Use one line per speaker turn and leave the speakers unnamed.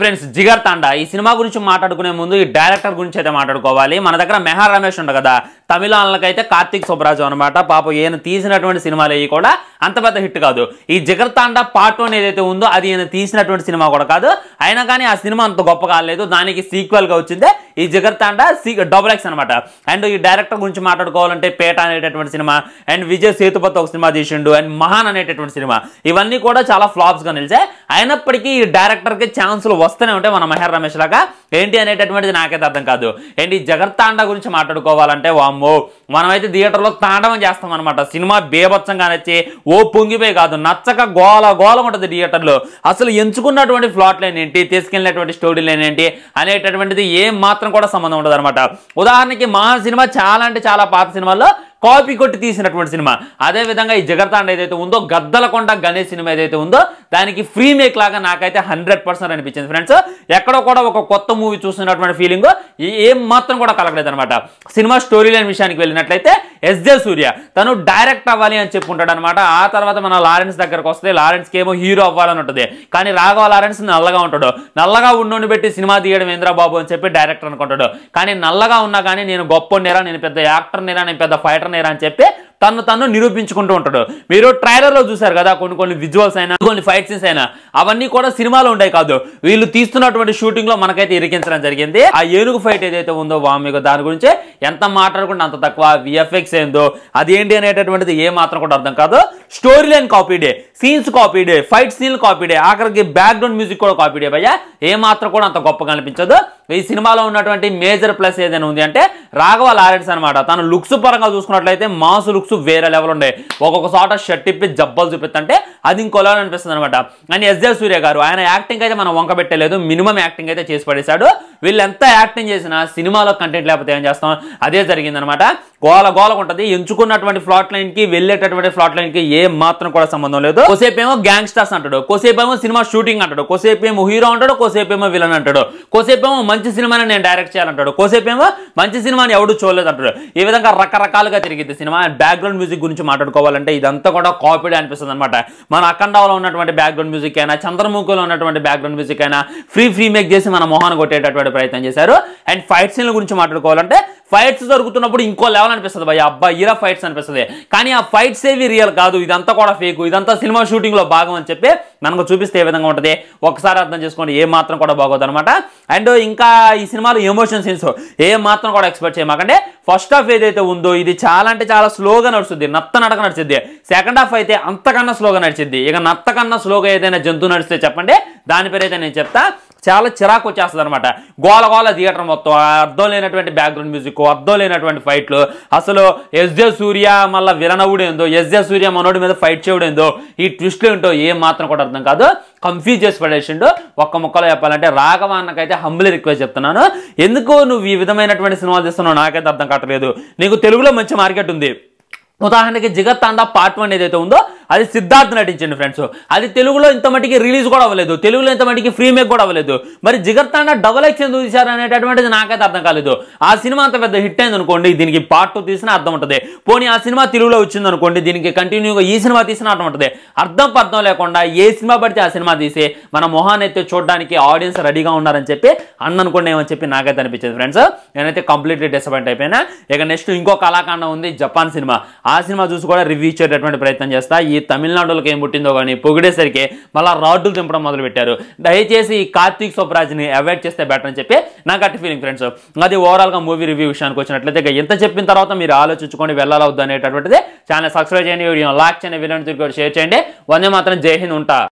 friends Jigar తాండా ఈ cinema గురించి మాట్లాడుకునే ముందు ఈ డైరెక్టర్ గురించి అయితే మాట్లాడుకోవాలి మన దగ్గర మెహర్ రమేష్ ఉండ కదా తమిళాలకైతే కార్తీక్ సుబ్రాజు అనమాట పాప ఈయన తీసినటువంటి సినిమాలు అవి కూడా అంత పెద్ద హిట్ కాదు ఈ జిగర్ తాండా పార్ట్ వన్ ఏదైతే ఉందో అది ఈయన తీసినటువంటి సినిమా కూడా కాదు అయినా కానీ ఆ సినిమా అంత గొప్ప కాలేదు దానికి సీక్వెల్గా వచ్చిందే ఈ జిగర్తాండ సి డబుల్ ఎక్స్ అనమాట అండ్ ఈ డైరెక్టర్ గురించి మాట్లాడుకోవాలంటే పేట అనేటటువంటి సినిమా అండ్ విజయ్ సేతుపతి ఒక సినిమా తీసిండు అండ్ మహాన్ అనేటటువంటి సినిమా ఇవన్నీ కూడా చాలా ఫ్లాప్స్గా నిలిచాయి అయినప్పటికీ ఈ డైరెక్టర్కి ఛాన్సులు వస్తూనే ఉంటాయి మన మహేర్ రమేష్ లాగా ఏంటి అనేటటువంటిది నాకైతే అర్థం కాదు అండ్ ఈ జగర్తాండ గురించి మాట్లాడుకోవాలంటే వామ్మో మనమైతే థియేటర్లో తాండవం చేస్తాం అనమాట సినిమా బేభత్సంగా నచ్చి ఓ పొంగిపోయి కాదు నచ్చక గోల గోల ఉంటుంది థియేటర్లో అసలు ఎంచుకున్నటువంటి ఫ్లాట్లు ఏంటి తీసుకెళ్ళినటువంటి స్టోరీలు ఏంటి అనేటటువంటిది ఏం మాత్రం మాత్రం కూడా సంబంధం ఉండదు అనమాట ఉదాహరణకి మా సినిమా చాలా అంటే చాలా పాత సినిమాల్లో కాపీ కొట్టి తీసినటువంటి సినిమా అదేవిధంగా ఈ జగర్తాండ ఏదైతే ఉందో గద్దలకొండ గణేష్ సినిమా ఏదైతే ఉందో దానికి ఫ్రీ మేక్ లాగా నాకైతే హండ్రెడ్ పర్సెంట్ అనిపించింది ఫ్రెండ్స్ ఎక్కడో కూడా ఒక కొత్త మూవీ చూస్తున్నటువంటి ఫీలింగ్ ఏం మాత్రం కూడా కలగలేదు అనమాట సినిమా స్టోరీ లైన్ విషయానికి వెళ్ళినట్లయితే ఎస్ జే సూర్య తను డైరెక్ట్ అవ్వాలి అని చెప్పుకుంటాడు అనమాట ఆ తర్వాత మన లారెన్స్ దగ్గరకు వస్తే లారెన్స్కి ఏమో హీరో అవ్వాలని ఉంటుంది కానీ రాఘవ లారెన్స్ నల్లగా ఉంటాడు నల్లగా ఉండి పెట్టి సినిమా తీయడం ఇంద్రబాబు బాబు అని చెప్పి డైరెక్టర్ అనుకుంటాడు కానీ నల్లగా ఉన్నా కానీ నేను గొప్ప నేను పెద్ద యాక్టర్ నేరా నేను పెద్ద ఫైటర్ నేరా అని చెప్పి తను తను నిరూపించుకుంటూ ఉంటాడు మీరు ట్రైలర్లో చూశారు కదా కొన్ని కొన్ని విజువల్స్ అయినా కొన్ని ఫైట్ సీన్స్ అయినా అవన్నీ కూడా సినిమాలో ఉంటాయి కాదు వీళ్ళు తీస్తున్నటువంటి షూటింగ్లో మనకైతే ఇరికించడం జరిగింది ఆ ఏనుగు ఫైట్ ఏదైతే ఉందో వామి దాని గురించి ఎంత మాట్లాడుకుంటే అంత తక్కువ విఎఫ్ఎక్స్ ఏందో అదేంటి అనేటటువంటిది ఏ మాత్రం కూడా అర్థం కాదు story line copied scenes copied fight సీన్లు కాపీడే ఆఖరికి బ్యాక్గ్రౌండ్ మ్యూజిక్ కూడా కాపీడే భయ్యా ఏ మాత్రం కూడా అంత గొప్పగా అనిపించదు ఈ సినిమాలో ఉన్నటువంటి మేజర్ ప్లస్ ఏదైనా ఉంది అంటే రాఘవ లారెన్స్ అనమాట తను లుక్స్ పరంగా చూసుకున్నట్లయితే మాస్ లుక్స్ వేరే లెవెల్ ఉండే ఒక్కొక్క చోట షర్ట్ ఇప్పి జబ్బలు చూపిస్తుంటే అది ఇంకోలా అనిపిస్తుంది అనమాట అండ్ ఎస్జే సూర్య గారు ఆయన యాక్టింగ్ అయితే మనం వంక పెట్టలేదు మినిమం యాక్టింగ్ అయితే చేసి పడేశాడు వీళ్ళు ఎంత యాక్టింగ్ చేసినా సినిమాలో కంటెంట్ లేకపోతే ఏం చేస్తాం అదే జరిగిందనమాట గోల గోలకు ఉంటుంది ఎంచుకున్నటువంటి ఫ్లాట్ లైన్ కి వెళ్ళేటటువంటి ఫ్లాట్ లైన్ కి ఏ మాత్రం కూడా సంబంధం లేదు కోసేపేమో గ్యాంగ్స్టర్స్ అంటాడు ఏమో సినిమా షూటింగ్ అంటాడు ఏమో హీరో అంటాడు కోసేపేమో విలన్ అంటాడు కోసేపేమో మంచి సినిమాని నేను డైరెక్ట్ చేయాలంటాడు కోసేపేమో మంచి సినిమాని ఎవడు చూడలేదు అంటాడు ఈ విధంగా రకరకాలుగా తిరిగింది సినిమా బ్యాక్గ్రౌండ్ మ్యూజిక్ గురించి మాట్లాడుకోవాలంటే ఇదంతా కూడా కాపీడ్ అనిపిస్తుంది అనమాట మన అఖండాలో ఉన్నటువంటి బ్యాక్గ్రౌండ్ మ్యూజిక్ అయినా చంద్రముఖిలో ఉన్నటువంటి బ్యాక్గ్రౌండ్ మ్యూజిక్ అయినా ఫ్రీ ఫ్రీ మేక్ చేసి మన మొహాన్ని కొట్టేటటువంటి ప్రయత్నం చేశారు అండ్ ఫైట్ సీన్ల గురించి మాట్లాడుకోవాలంటే ఫైట్స్ జరుగుతున్నప్పుడు ఇంకో లెవెల్ అనిపిస్తుంది భయ అబ్బా ఇరా ఫైట్స్ అనిపిస్తుంది కానీ ఆ ఫైట్స్ ఏవి రియల్ కాదు ఇదంతా కూడా ఫేక్ ఇదంతా సినిమా లో భాగం అని చెప్పి మనకు చూపిస్తే ఏ విధంగా ఉంటుంది ఒకసారి అర్థం చేసుకోండి ఏ మాత్రం కూడా బాగోదు అనమాట అండ్ ఇంకా ఈ సినిమాలో ఎమోషన్ సీన్స్ ఏ మాత్రం కూడా ఎక్స్పెక్ట్ చేయమాకంటే ఫస్ట్ హాఫ్ ఏదైతే ఉందో ఇది చాలా అంటే చాలా స్లోగా నడుస్తుంది నత్త నడక నడిచింది సెకండ్ హాఫ్ అయితే అంతకన్నా స్లోగా నడిచింది ఇక నత్తకన్నా స్లోగా ఏదైనా జంతువు నడిస్తే చెప్పండి దాని పేరు అయితే నేను చెప్తా చాలా చిరాకు వచ్చేస్తుంది అనమాట గోల గోల థియేటర్ మొత్తం అర్థం లేనటువంటి బ్యాక్గ్రౌండ్ మ్యూజిక్ అర్థం లేనటువంటి ఫైట్లు అసలు ఎస్ జే సూర్య మళ్ళీ విలనవుడు ఏందో ఎస్ జే సూర్య మనోడి మీద ఫైట్ చేయడం ఏందో ఈ ట్విస్ట్లు ఏంటో ఏం మాత్రం కూడా అర్థం కాదు కన్ఫ్యూజ్ చేసి పడేసిండు ఒక్క ముక్కలో చెప్పాలంటే రాఘవ అన్నకైతే హంబులీ రిక్వెస్ట్ చెప్తున్నాను ఎందుకు నువ్వు ఈ విధమైనటువంటి సినిమాలు తీస్తున్నావు నాకైతే అర్థం కావట్లేదు నీకు తెలుగులో మంచి మార్కెట్ ఉంది ఉదాహరణకి జగత్తాందా పార్ట్ వన్ ఏదైతే ఉందో అది సిద్ధార్థ్ నటించండి ఫ్రెండ్స్ అది తెలుగులో ఇంత మటుకి రిలీజ్ కూడా అవ్వలేదు తెలుగులో ఇంత మటుకి ఫ్రీమేక్ కూడా అవ్వలేదు మరి జిగర్తాండ డబల్ ఎక్స్ ఎందుకు తీశారు అనేటటువంటిది నాకైతే అర్థం కాలేదు ఆ సినిమా అంత పెద్ద హిట్ అయింది అనుకోండి దీనికి పార్ట్ టూ తీసినా అర్థం ఉంటుంది పోనీ ఆ సినిమా తెలుగులో వచ్చింది అనుకోండి దీనికి కంటిన్యూగా ఈ సినిమా తీసినా అర్థం ఉంటుంది అర్థం పర్థం లేకుండా ఏ సినిమా పడితే ఆ సినిమా తీసి మన మొహాన్ని అయితే చూడడానికి ఆడియన్స్ రెడీగా ఉన్నారని చెప్పి అన్ననుకోండి ఏమని చెప్పి నాకైతే అనిపించింది ఫ్రెండ్స్ నేనైతే కంప్లీట్లీ డిసప్పాయింట్ అయిపోయినా ఇక నెక్స్ట్ ఇంకో కళాకాండం ఉంది జపాన్ సినిమా ఆ సినిమా చూసి కూడా రివ్యూ ఇచ్చేటటువంటి ప్రయత్నం చేస్తా ఈ తమిళనాడులకు ఏం పుట్టిందో కానీ పొగిడేసరికి మళ్ళా రాడ్లు తింపడం మొదలుపెట్టారు దయచేసి ఈ కార్తీక్ ని అవాయిడ్ చేస్తే బెటర్ అని చెప్పి నాకు అట్టి ఫీలింగ్ ఫ్రెండ్స్ అది ఓవరాల్గా మూవీ రివ్యూ విషయానికి వచ్చినట్లయితే ఎంత చెప్పిన తర్వాత మీరు ఆలోచించుకొని వెళ్ళాలవుద్దు అనేటటువంటిది ఛానల్ సబ్స్క్రైబ్ చేయండి వీడియో లాక్ చేయండి వీడియోని తిరిగి షేర్ చేయండి వందే మాత్రం జై హింద్ ఉంటా